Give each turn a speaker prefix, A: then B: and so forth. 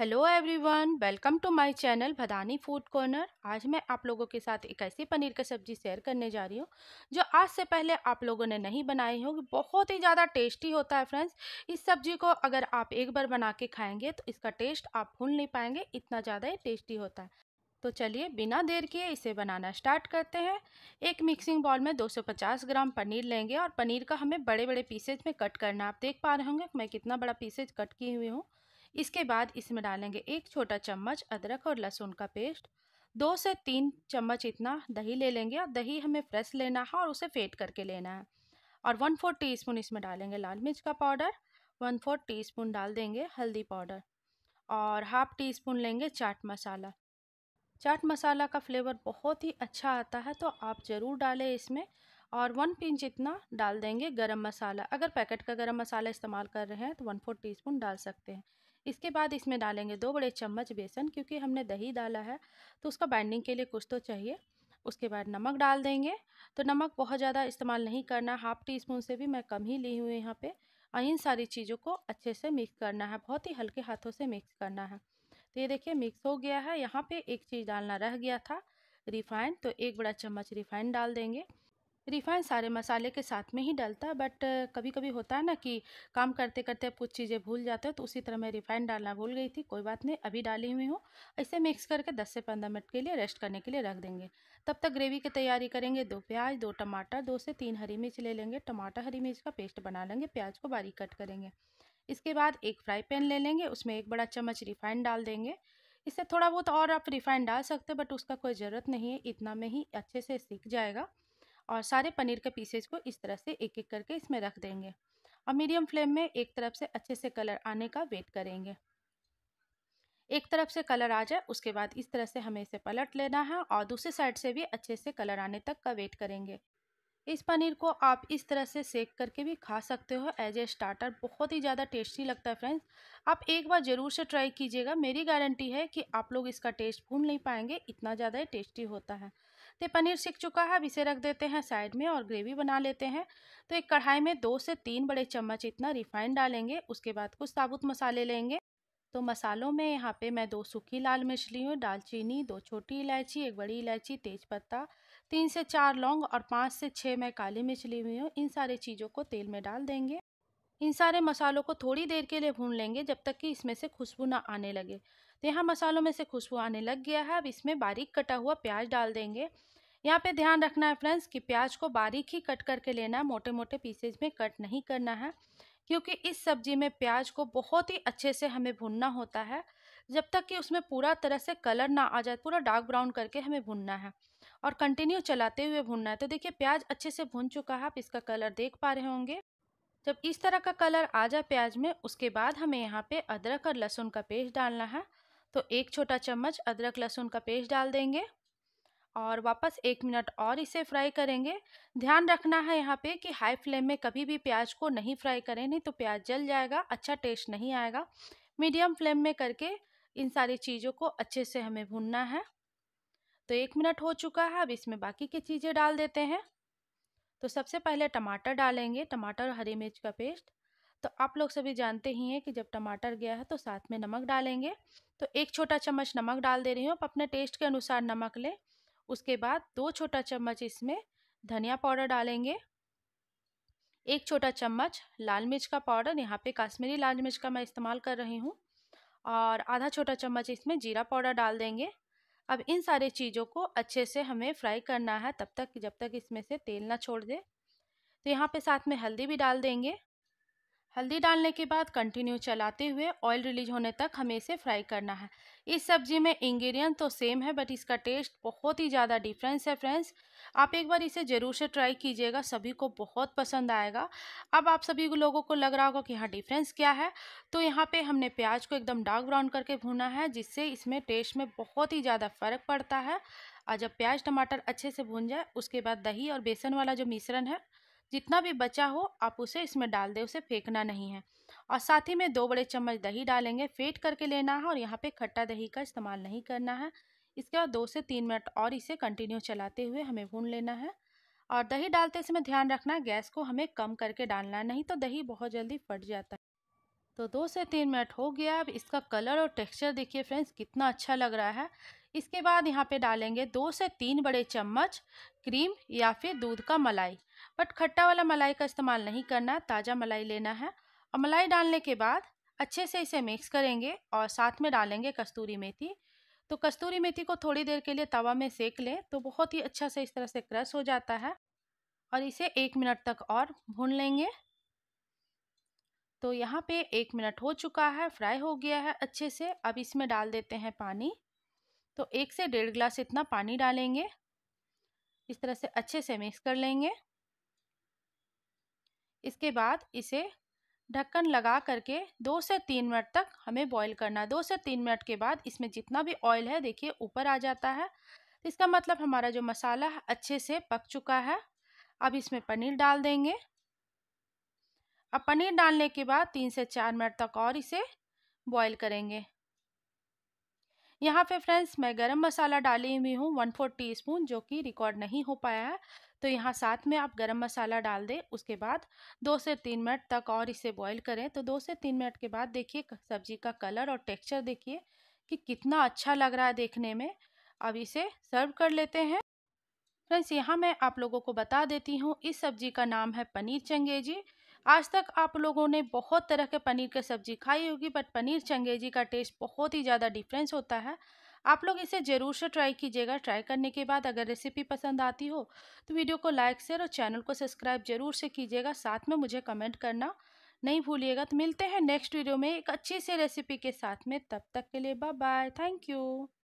A: hello everyone welcome to my channel Bhadani food corner आज मैं आप लोगों के साथ एक ऐसी पनीर की सब्ज़ी शेयर करने जा रही हूँ जो आज से पहले आप लोगों ने नहीं बनाई होगी बहुत ही ज़्यादा टेस्टी होता है फ्रेंड्स इस सब्ज़ी को अगर आप एक बार बना के खाएंगे तो इसका टेस्ट आप भूल नहीं पाएंगे इतना ज़्यादा ही टेस्टी होता है तो चलिए बिना देर किए इसे बनाना स्टार्ट करते हैं एक मिक्सिंग बॉल में 250 ग्राम पनीर लेंगे और पनीर का हमें बड़े बड़े पीसेज में कट करना आप देख पा रहे होंगे मैं कितना बड़ा पीसेज कट की हुई हूँ इसके बाद इसमें डालेंगे एक छोटा चम्मच अदरक और लहसुन का पेस्ट दो से तीन चम्मच इतना दही ले लेंगे और दही हमें फ्रेश लेना है और उसे फेट करके लेना है और वन फोर टी इसमें डालेंगे लाल मिर्च का पाउडर वन फोर टी डाल देंगे हल्दी पाउडर और हाफ टी स्पून लेंगे चाट मसाला चाट मसाला का फ्लेवर बहुत ही अच्छा आता है तो आप ज़रूर डालें इसमें और वन पिंच इतना डाल देंगे गरम मसाला अगर पैकेट का गरम मसाला इस्तेमाल कर रहे हैं तो वन फोर टीस्पून डाल सकते हैं इसके बाद इसमें डालेंगे दो बड़े चम्मच बेसन क्योंकि हमने दही डाला है तो उसका बाइंडिंग के लिए कुछ तो चाहिए उसके बाद नमक डाल देंगे तो नमक बहुत ज़्यादा इस्तेमाल नहीं करना हाफ़ टी स्पून से भी मैं कम ही ली हुई यहाँ पे और इन सारी चीज़ों को अच्छे से मिक्स करना है बहुत ही हल्के हाथों से मिक्स करना है तो ये देखिए मिक्स हो गया है यहाँ पे एक चीज़ डालना रह गया था रिफाइंड तो एक बड़ा चम्मच रिफाइंड डाल देंगे रिफाइंड सारे मसाले के साथ में ही डलता है बट कभी कभी होता है ना कि काम करते करते आप कुछ चीज़ें भूल जाते हो तो उसी तरह मैं रिफाइंड डालना भूल गई थी कोई बात नहीं अभी डाली हुई हूँ इसे मिक्स करके 10 से 15 मिनट के लिए रेस्ट करने के लिए रख देंगे तब तक ग्रेवी की तैयारी करेंगे दो प्याज दो टमाटर दो से तीन हरी मिर्च ले लेंगे टमाटर हरी मिर्च का पेस्ट बना लेंगे प्याज को बारीक कट करेंगे इसके बाद एक फ्राई पैन ले लेंगे उसमें एक बड़ा चम्मच रिफाइंड डाल देंगे इससे थोड़ा बहुत और आप रिफाइंड डाल सकते हैं बट उसका कोई ज़रूरत नहीं है इतना में ही अच्छे से सीख जाएगा और सारे पनीर के पीसेज को इस तरह से एक एक करके इसमें रख देंगे और मीडियम फ्लेम में एक तरफ से अच्छे से कलर आने का वेट करेंगे एक तरफ से कलर आ जाए उसके बाद इस तरह से हमें इसे पलट लेना है और दूसरी साइड से भी अच्छे से कलर आने तक का वेट करेंगे इस पनीर को आप इस तरह से सेक करके भी खा सकते हो एज ए स्टार्टर बहुत ही ज़्यादा टेस्टी लगता है फ्रेंड्स आप एक बार ज़रूर से ट्राई कीजिएगा मेरी गारंटी है कि आप लोग इसका टेस्ट भूल नहीं पाएंगे इतना ज़्यादा ही टेस्टी होता है तो पनीर सीख चुका है अब इसे रख देते हैं साइड में और ग्रेवी बना लेते हैं तो एक कढ़ाई में दो से तीन बड़े चम्मच इतना रिफाइंड डालेंगे उसके बाद कुछ साबुत मसाले लेंगे तो मसालों में यहाँ पे मैं दो सूखी लाल मिर्च ली हूँ दालचीनी दो छोटी इलायची एक बड़ी इलायची तेज़पत्ता तीन से चार लौंग और पाँच से छः मैं काली मिर्च ली हुई हूँ इन सारी चीज़ों को तेल में डाल देंगे इन सारे मसालों को थोड़ी देर के लिए भून लेंगे जब तक कि इसमें से खुशबू ना आने लगे तो यहाँ मसालों में से खुशबू आने लग गया है अब इसमें बारीक कटा हुआ प्याज डाल देंगे यहाँ पे ध्यान रखना है फ्रेंड्स कि प्याज को बारीक ही कट करके लेना है मोटे मोटे पीसेज में कट नहीं करना है क्योंकि इस सब्जी में प्याज को बहुत ही अच्छे से हमें भुनना होता है जब तक कि उसमें पूरा तरह से कलर ना आ जाए पूरा डार्क ब्राउन करके हमें भुनना है और कंटिन्यू चलाते हुए भूनना है तो देखिए प्याज अच्छे से भून चुका है आप इसका कलर देख पा रहे होंगे जब इस तरह का कलर आ जाए प्याज में उसके बाद हमें यहाँ पे अदरक और लहसुन का पेस्ट डालना है तो एक छोटा चम्मच अदरक लहसुन का पेस्ट डाल देंगे और वापस एक मिनट और इसे फ्राई करेंगे ध्यान रखना है यहाँ पे कि हाई फ्लेम में कभी भी प्याज को नहीं फ्राई करें नहीं तो प्याज जल जाएगा अच्छा टेस्ट नहीं आएगा मीडियम फ्लेम में करके इन सारी चीज़ों को अच्छे से हमें भूनना है तो एक मिनट हो चुका है अब इसमें बाकी की चीज़ें डाल देते हैं तो सबसे पहले टमाटर डालेंगे टमाटर और हरी मिर्च का पेस्ट तो आप लोग सभी जानते ही हैं कि जब टमाटर गया है तो साथ में नमक डालेंगे तो एक छोटा चम्मच नमक डाल दे रही हूँ आप अपने टेस्ट के अनुसार नमक लें उसके बाद दो छोटा चम्मच इसमें धनिया पाउडर डालेंगे एक छोटा चम्मच लाल मिर्च का पाउडर यहाँ पे काश्मीरी लाल मिर्च का मैं इस्तेमाल कर रही हूँ और आधा छोटा चम्मच इसमें जीरा पाउडर डाल देंगे अब इन सारे चीज़ों को अच्छे से हमें फ्राई करना है तब तक जब तक इसमें से तेल ना छोड़ दे तो यहाँ पे साथ में हल्दी भी डाल देंगे हल्दी डालने के बाद कंटिन्यू चलाते हुए ऑयल रिलीज होने तक हमें इसे फ्राई करना है इस सब्जी में इंग्रेडिएंट तो सेम है बट इसका टेस्ट बहुत ही ज़्यादा डिफरेंस है फ्रेंड्स आप एक बार इसे ज़रूर से ट्राई कीजिएगा सभी को बहुत पसंद आएगा अब आप सभी लोगों को लग रहा होगा कि हाँ डिफरेंस क्या है तो यहाँ पे हमने प्याज को एकदम डार्क ब्राउन करके भूना है जिससे इसमें टेस्ट में बहुत ही ज़्यादा फ़र्क पड़ता है और जब प्याज टमाटर अच्छे से भून जाए उसके बाद दही और बेसन वाला जो मिश्रण है जितना भी बचा हो आप उसे इसमें डाल दें उसे फेंकना नहीं है और साथ ही में दो बड़े चम्मच दही डालेंगे फेंट करके लेना है और यहाँ पे खट्टा दही का इस्तेमाल नहीं करना है इसके बाद दो से तीन मिनट और इसे कंटिन्यू चलाते हुए हमें भून लेना है और दही डालते समय ध्यान रखना गैस को हमें कम करके डालना है नहीं तो दही बहुत जल्दी फट जाता है तो दो से तीन मिनट हो गया अब इसका कलर और टेक्स्चर देखिए फ्रेंड्स कितना अच्छा लग रहा है इसके बाद यहाँ पे डालेंगे दो से तीन बड़े चम्मच क्रीम या फिर दूध का मलाई बट खट्टा वाला मलाई का इस्तेमाल नहीं करना ताज़ा मलाई लेना है और मलाई डालने के बाद अच्छे से इसे मिक्स करेंगे और साथ में डालेंगे कस्तूरी मेथी तो कस्तूरी मेथी को थोड़ी देर के लिए तवा में सेक लें तो बहुत ही अच्छा से इस तरह से क्रश हो जाता है और इसे एक मिनट तक और भून लेंगे तो यहाँ पे एक मिनट हो चुका है फ्राई हो गया है अच्छे से अब इसमें डाल देते हैं पानी तो एक से डेढ़ गिलास इतना पानी डालेंगे इस तरह से अच्छे से मिक्स कर लेंगे इसके बाद इसे ढक्कन लगा करके दो से तीन मिनट तक हमें बॉईल करना है दो से तीन मिनट के बाद इसमें जितना भी ऑयल है देखिए ऊपर आ जाता है तो इसका मतलब हमारा जो मसाला है अच्छे से पक चुका है अब इसमें पनीर डाल देंगे अब पनीर डालने के बाद तीन से चार मिनट तक और इसे बॉईल करेंगे यहाँ पे फ्रेंड्स मैं गरम मसाला डाली हुई हूँ वन फोर टी स्पून जो कि रिकॉर्ड नहीं हो पाया है तो यहाँ साथ में आप गरम मसाला डाल दें उसके बाद दो से तीन मिनट तक और इसे बॉईल करें तो दो से तीन मिनट के बाद देखिए सब्जी का कलर और टेक्सचर देखिए कि कितना अच्छा लग रहा है देखने में अब इसे सर्व कर लेते हैं फ्रेंड्स यहाँ मैं आप लोगों को बता देती हूँ इस सब्जी का नाम है पनीर चंगेजी आज तक आप लोगों ने बहुत तरह के पनीर की सब्जी खाई होगी बट पनीर चंगेजी का टेस्ट बहुत ही ज़्यादा डिफरेंस होता है आप लोग इसे ज़रूर से ट्राई कीजिएगा ट्राई करने के बाद अगर रेसिपी पसंद आती हो तो वीडियो को लाइक शेयर और चैनल को सब्सक्राइब जरूर से कीजिएगा साथ में मुझे कमेंट करना नहीं भूलिएगा तो मिलते हैं नेक्स्ट वीडियो में एक अच्छी सी रेसिपी के साथ में तब तक के लिए बाय बाय थैंक यू